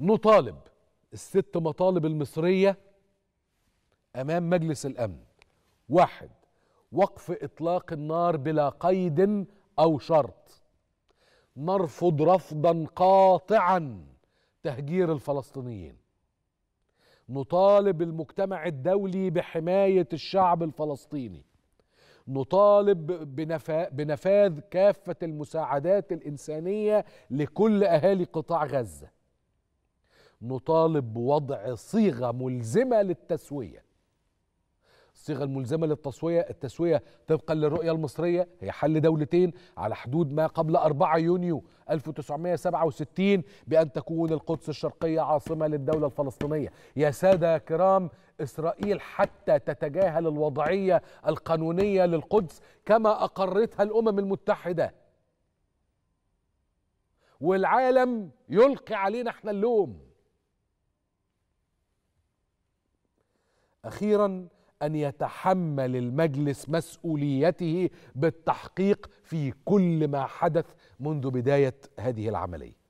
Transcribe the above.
نطالب الست مطالب المصرية أمام مجلس الأمن واحد وقف إطلاق النار بلا قيد أو شرط نرفض رفضا قاطعا تهجير الفلسطينيين نطالب المجتمع الدولي بحماية الشعب الفلسطيني نطالب بنفا... بنفاذ كافة المساعدات الإنسانية لكل أهالي قطاع غزة نطالب بوضع صيغه ملزمه للتسويه الصيغه الملزمه للتسويه التسويه طبقا للرؤيه المصريه هي حل دولتين على حدود ما قبل 4 يونيو 1967 بان تكون القدس الشرقيه عاصمه للدوله الفلسطينيه يا ساده يا كرام اسرائيل حتى تتجاهل الوضعيه القانونيه للقدس كما اقرتها الامم المتحده والعالم يلقي علينا احنا اللوم اخيرا ان يتحمل المجلس مسؤوليته بالتحقيق في كل ما حدث منذ بدايه هذه العمليه